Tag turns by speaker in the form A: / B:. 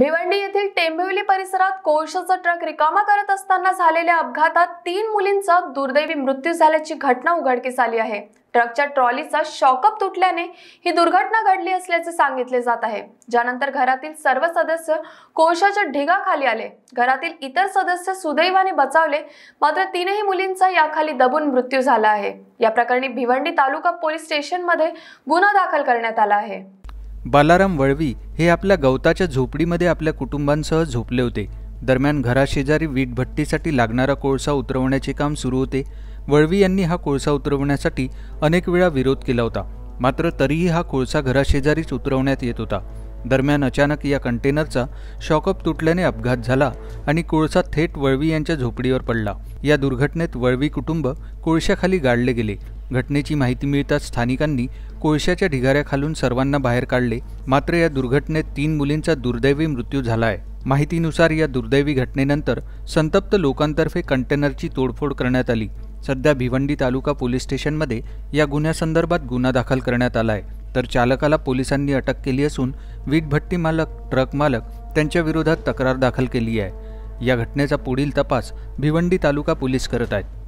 A: भिवंडी येथील टेंभिवली परिसरात कोळशाचा ट्रक रिकामा करत असताना झालेल्या अपघातात तीन मुलींचा दुर्दैवी मृत्यू झाल्याची घटना उघडकीस आली आहे ट्रकच्या ट्रॉलीचा शॉकअप तुटल्याने ही दुर्घटना घडली असल्याचे सांगितले जात आहे ज्यानंतर घरातील सर्व सदस्य कोळशाच्या ढिगाखाली आले घरातील इतर सदस्य सुदैवाने बचावले मात्र तीनही मुलींचा याखाली दबून मृत्यू झाला आहे या प्रकरणी भिवंडी तालुका पोलीस स्टेशनमध्ये गुन्हा दाखल करण्यात आला आहे
B: बलाराम वळवी हे आपल्या गवताच्या झोपडीमध्ये आपल्या कुटुंबांसह झोपले होते दरम्यान घराशेजारी वीट भट्टीसाठी लागणारा कोळसा उतरवण्याचे काम सुरू होते वळवी यांनी हा कोळसा उतरवण्यासाठी अनेक वेळा विरोध केला होता मात्र तरीही हा कोळसा घराशेजारीच उतरवण्यात येत होता दरम्यान अचानक या कंटेनरचा शॉकअप तुटल्याने अपघात झाला आणि कोळसा थेट वळवी यांच्या झोपडीवर पडला या दुर्घटनेत वळवी कुटुंब कोळशाखाली गाडले गेले घटनेची माहिती मिळताच स्थानिकांनी कोळशाच्या ढिगाऱ्याखालून सर्वांना बाहेर काढले मात्र या दुर्घटनेत तीन मुलींचा दुर्दैवी मृत्यू झाला आहे माहितीनुसार या दुर्दैवी घटनेनंतर संतप्त लोकांतर्फे कंटेनरची तोडफोड करण्यात आली सध्या भिवंडी तालुका पोलीस स्टेशनमध्ये या गुन्ह्यासंदर्भात गुन्हा दाखल करण्यात आला आहे तर चालकाला पोलिसांनी अटक केली असून वीटभट्टी मालक ट्रक मालक त्यांच्या विरोधात तक्रार दाखल केली आहे या घटनेचा पुढील तपास भिवंडी तालुका पोलीस करत आहेत